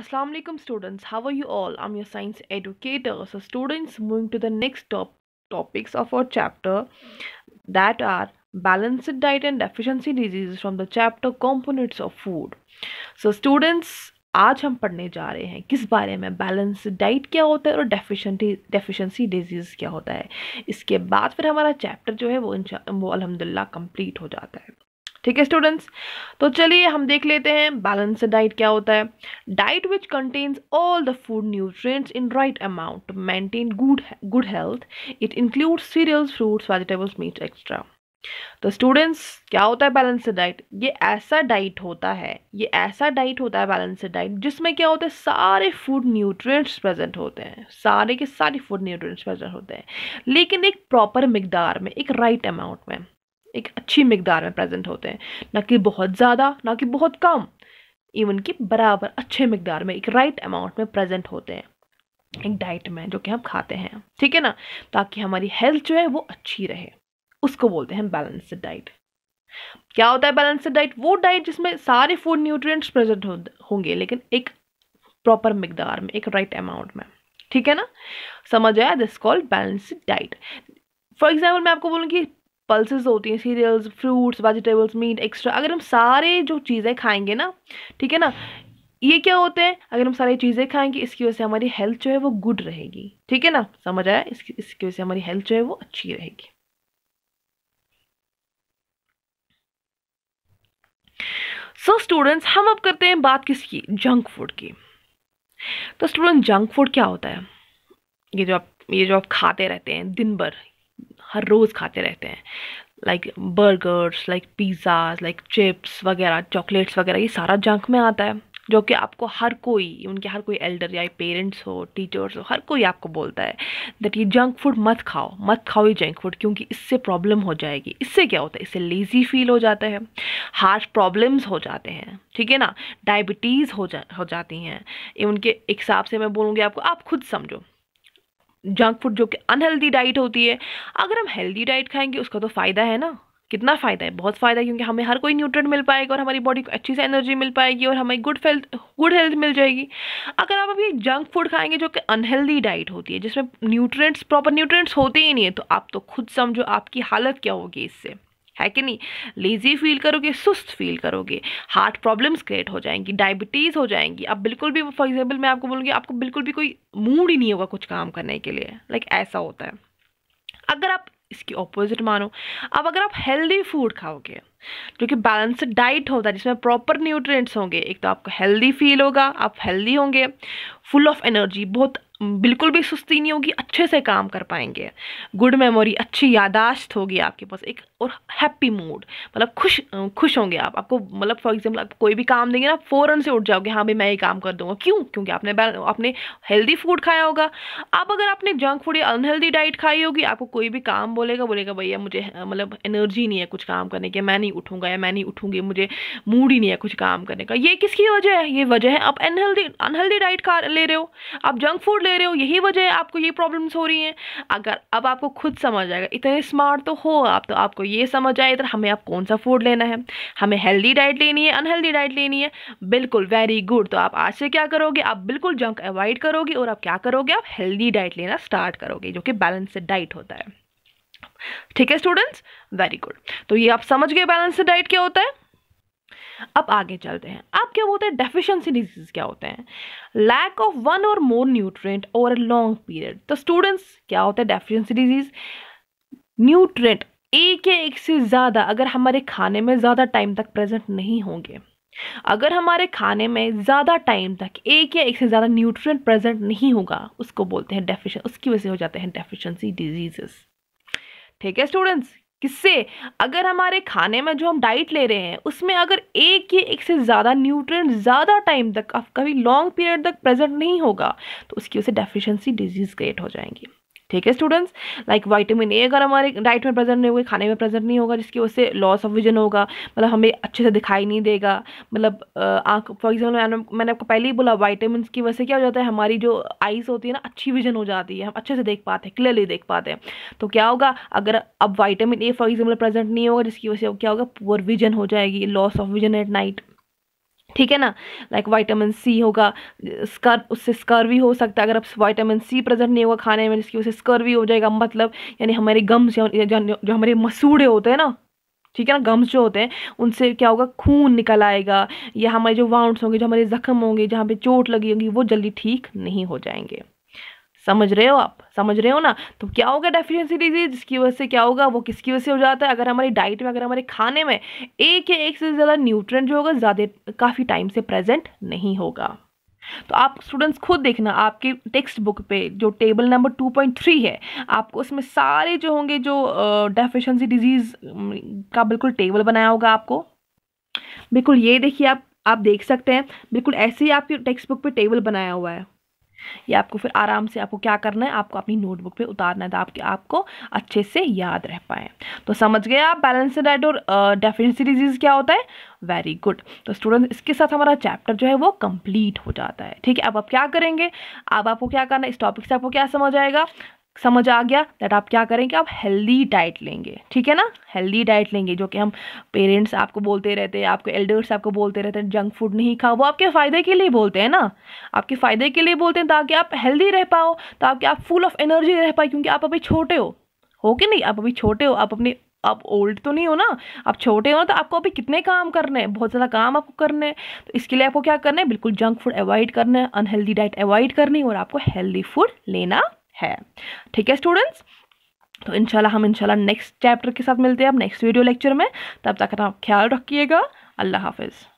Assalamualaikum students, how are you all? I'm your science educator. So students, moving to the next top topics of our chapter that are balanced diet and deficiency diseases from the chapter components of food. So students, आज हम पढ़ने जा रहे हैं किस बारे में balance diet क्या होता है और डेफिशेंटी डेफिशिएंसी डिजीज़ क्या होता है इसके बाद फिर हमारा चैप्टर जो है वो वो अलहमदिल्ला कंप्लीट हो जाता है ठीक है स्टूडेंट्स तो चलिए हम देख लेते हैं बैलेंस डाइट क्या होता है diet which contains all the food nutrients in right amount maintain good good health it include cereals fruits vegetables meat extra तो स्टूडेंट्स क्या होता है बैलेंस डाइट ये ऐसा डाइट होता है ये ऐसा डाइट होता है बैलेंस डाइट जिसमें क्या होता है सारे फूड न्यूट्रिएंट्स प्रेजेंट होते हैं सारे के सारे फूड न्यूट्रिएंट्स प्रेजेंट होते हैं लेकिन एक प्रॉपर मिकदार में एक राइट right अमाउंट में एक अच्छी मकदार में प्रेजेंट होते हैं ना कि बहुत ज़्यादा ना कि बहुत कम इवन कि बराबर अच्छे मकदार में एक राइट अमाउंट में प्रेजेंट होते हैं एक डाइट में जो कि हम खाते हैं ठीक है ना ताकि हमारी हेल्थ जो है वो अच्छी रहे उसको बोलते हैं बैलेंसड डाइट क्या होता है बैलेंसड डाइट वो डाइट जिसमें सारे फूड न्यूट्रिएंट्स प्रेजेंट होंगे लेकिन एक प्रॉपर मकदार में एक राइट right अमाउंट में ठीक है ना समझ आया this called balanced diet for example मैं आपको बोलूँ कि पल्सेस होती हैं cereals fruits vegetables meat extra अगर हम सारे जो चीज़ें खाएंगे ना ठीक है ना ये क्या होते हैं अगर हम सारी चीज़ें खाएंगे इसकी वजह से हमारी हेल्थ जो है वो गुड रहेगी ठीक है ना समझ आया इसकी इसकी वजह से हमारी हेल्थ जो है वो अच्छी रहेगी सो so, स्टूडेंट्स हम अब करते हैं बात किसकी जंक फूड की तो स्टूडेंट जंक फूड क्या होता है ये जो आप ये जो आप खाते रहते हैं दिन भर हर रोज़ खाते रहते हैं like burgers like pizza like chips वगैरह चॉकलेट्स वगैरह ये सारा जंक में आता है जो कि आपको हर कोई उनके हर कोई एल्डर या पेरेंट्स हो टीचर्स हो हर कोई आपको बोलता है दैट ये जंक फूड मत खाओ मत खाओ ये जंक फूड क्योंकि इससे प्रॉब्लम हो जाएगी इससे क्या होता है इससे लेज़ी फील हो जाता है हार्ट प्रॉब्लम्स हो जाते हैं ठीक है ना डायबिटीज़ हो जा हो जाती हैं उनके हिसाब से मैं बोलूँगी आपको आप खुद समझो जंक फूड जो कि अनहेल्दी डाइट होती है अगर हम हेल्दी डाइट खाएंगे उसका तो फ़ायदा है ना कितना फ़ायदा है बहुत फ़ायदा है क्योंकि हमें हर कोई न्यूट्रिएंट मिल पाएगा और हमारी बॉडी को अच्छी से एनर्जी मिल पाएगी और हमें गुड हेल्थ गुड हेल्थ मिल जाएगी अगर आप अभी जंक फूड खाएंगे जो कि अनहेल्दी डाइट होती है जिसमें न्यूट्रिएंट्स प्रॉपर न्यूट्रिएंट्स होते ही नहीं है तो आप तो खुद समझो आपकी हालत क्या होगी इससे है कि नहीं लेजी फील करोगे सुस्त फील करोगे हार्ट प्रॉब्लम्स क्रिएट हो जाएंगी डायबिटीज़ हो जाएंगी अब बिल्कुल भी फॉर एग्जाम्पल मैं आपको बोलूँगी आपको बिल्कुल भी कोई मूड ही नहीं होगा कुछ काम करने के लिए लाइक like, ऐसा होता है अगर आप इसकी ऑपोजिट मानो अब अगर आप हेल्दी फूड खाओगे जो कि बैलेंसड डाइट होता है जिसमें प्रॉपर न्यूट्रिएंट्स होंगे एक तो आपको हेल्दी फील होगा आप हेल्दी होंगे फुल ऑफ एनर्जी बहुत बिल्कुल भी सुस्ती नहीं होगी अच्छे से काम कर पाएंगे गुड मेमोरी अच्छी यादाश्त होगी आपके पास एक और हैप्पी मूड मतलब खुश खुश होंगे आप आपको मतलब फॉर एग्जाम्पल आप कोई भी काम देंगे ना फ़ौरन से उठ जाओगे हाँ भाई मैं ये काम कर दूंगा क्यों क्योंकि आपने आपने हेल्दी फूड खाया होगा आप अगर आपने जंक फूड या अनहेल्दी डाइट खाई होगी आपको कोई भी काम बोलेगा बोलेगा भैया मुझे मतलब एनर्जी नहीं है कुछ काम करने की मैं नहीं उठूंगा या मैं नहीं उठूंगी मुझे मूड ही नहीं है कुछ काम करने का ये किसकी वजह है ये वजह है आप अनहेल्दी अनहेल्दी डाइट खा ले रहे हो आप जंक फूड ले दे रहे हो यही वजह है आपको ये प्रॉब्लम्स हो रही हैं अगर अब आपको खुद समझ आएगा इतने स्मार्ट तो हो आप तो आपको ये समझ आए इधर हमें आप कौन सा फूड लेना है हमें हेल्दी डाइट लेनी है अनहेल्दी डाइट लेनी है बिल्कुल वेरी गुड तो आप आज से क्या करोगे आप बिल्कुल जंक अवॉइड करोगे और आप क्या करोगे आप हेल्दी डाइट लेना स्टार्ट करोगे जो कि बैलेंसड डाइट होता है ठीक है स्टूडेंट्स वेरी गुड तो ये आप समझ गए बैलेंसड डाइट क्या होता है अब आगे चलते हैं अब क्या बोलते हैं डेफिशिएंसी डिजीज क्या होते हैं लैक ऑफ वन और more nutrient over a long period तो स्टूडेंट्स क्या होता है डेफिशिएंसी डिजीज न्यूट्रेंट एक या एक से ज़्यादा अगर हमारे खाने में ज़्यादा टाइम तक प्रेजेंट नहीं होंगे अगर हमारे खाने में ज़्यादा टाइम तक एक या एक से ज़्यादा न्यूट्रिएंट प्रेजेंट नहीं होगा उसको बोलते हैं डेफिशें उसकी वजह से हो जाते हैं डेफिशिएंसी डिजीजेस ठीक है स्टूडेंट्स किससे अगर हमारे खाने में जो हम डाइट ले रहे हैं उसमें अगर एक या एक से ज़्यादा न्यूट्रिएंट ज़्यादा टाइम तक कभी लॉन्ग पीरियड तक प्रेजेंट नहीं होगा तो उसकी वजह से डेफिशिएंसी डिजीज़ क्रिएट हो जाएंगी ठीक है स्टूडेंट्स लाइक वाइटामिन ए अगर हमारे डाइट में प्रेजेंट नहीं होगा खाने में प्रेजेंट नहीं होगा जिसकी वजह से लॉस ऑफ विजन होगा मतलब हमें अच्छे से दिखाई नहीं देगा मतलब आँख फॉर एग्जाम्पल मैंने मैंने आपको पहले ही बोला वाइटामिन की वजह से क्या हो जाता है हमारी जो आइज़ होती है ना अच्छी विजन हो जाती है हम अच्छे से देख पाते हैं क्लियरली देख पाते हैं तो क्या होगा अगर अब vitamin A for example present नहीं होगा जिसकी वजह से क्या होगा पुअर विजन हो जाएगी loss of vision at night ठीक है ना लाइक वाइटामिन सी होगा स्कर उससे स्कर्वी हो सकता है अगर आप वाइटामिन सी प्रेजेंट नहीं होगा खाने में जिसकी उससे स्कर्वी हो जाएगा मतलब यानी हमारे गम्स जो हमारे मसूड़े होते हैं ना ठीक है ना गम्स जो होते हैं उनसे क्या होगा खून निकल आएगा या हमारे जो वाउंड्स होंगे जो हमारे ज़ख्म होंगे जहाँ पे चोट लगी होगी वो जल्दी ठीक नहीं हो जाएंगे समझ रहे हो आप समझ रहे हो ना तो क्या होगा डेफिशिएंसी डिजीज जिसकी वजह से क्या होगा वो किसकी वजह से हो जाता है अगर हमारी डाइट में अगर हमारे खाने में एक या एक से ज़्यादा न्यूट्रेंट जो होगा ज़्यादा काफ़ी टाइम से प्रेजेंट नहीं होगा तो आप स्टूडेंट्स खुद देखना आपके टेक्स्ट बुक पे जो टेबल नंबर 2.3 है आपको उसमें सारे जो होंगे जो डेफिशिएंसी डिजीज़ का बिल्कुल टेबल बनाया होगा आपको बिल्कुल ये देखिए आप आप देख सकते हैं बिल्कुल ऐसे ही आपके टेक्स्ट बुक पे टेबल बनाया हुआ है ये आपको फिर आराम से आपको क्या करना है आपको अपनी नोटबुक पे उतारना है ताकि आपको अच्छे से याद रह पाए तो समझ गए आप बैलेंस डाइट और डेफिनेसी डिजीज़ क्या होता है वेरी गुड तो स्टूडेंट इसके साथ हमारा चैप्टर जो है वो कंप्लीट हो जाता है ठीक है अब आप क्या करेंगे अब आपको क्या करना है इस टॉपिक से आपको क्या समझ आएगा समझ आ गया दैट आप क्या करेंगे आप हेल्दी डाइट लेंगे ठीक है ना हेल्दी डाइट लेंगे जो कि हम पेरेंट्स आपको बोलते रहते हैं आपके एल्डर्स आपको बोलते रहते हैं जंक फूड नहीं खाओ वो आपके फ़ायदे के लिए बोलते हैं ना आपके फ़ायदे के लिए बोलते हैं ताकि आप हेल्दी रह पाओ ताकि आप फुल ऑफ एनर्जी रह पाए क्योंकि आप अभी छोटे हो हो कि नहीं आप अभी छोटे हो आप अपने आप ओल्ड तो नहीं हो ना आप छोटे हो ना तो आपको अभी कितने काम करने हैं बहुत ज़्यादा काम आपको करने हैं तो इसके लिए आपको क्या करना है बिल्कुल जंक फूड अवॉइड करना है अनहेल्दी डाइट अवॉइड करनी और आपको हेल्दी फूड लेना है ठीक है स्टूडेंट्स तो इंशाल्लाह हम इंशाल्लाह नेक्स्ट चैप्टर के साथ मिलते हैं अब नेक्स्ट वीडियो लेक्चर में तब तक आप ख्याल रखिएगा अल्लाह हाफिज़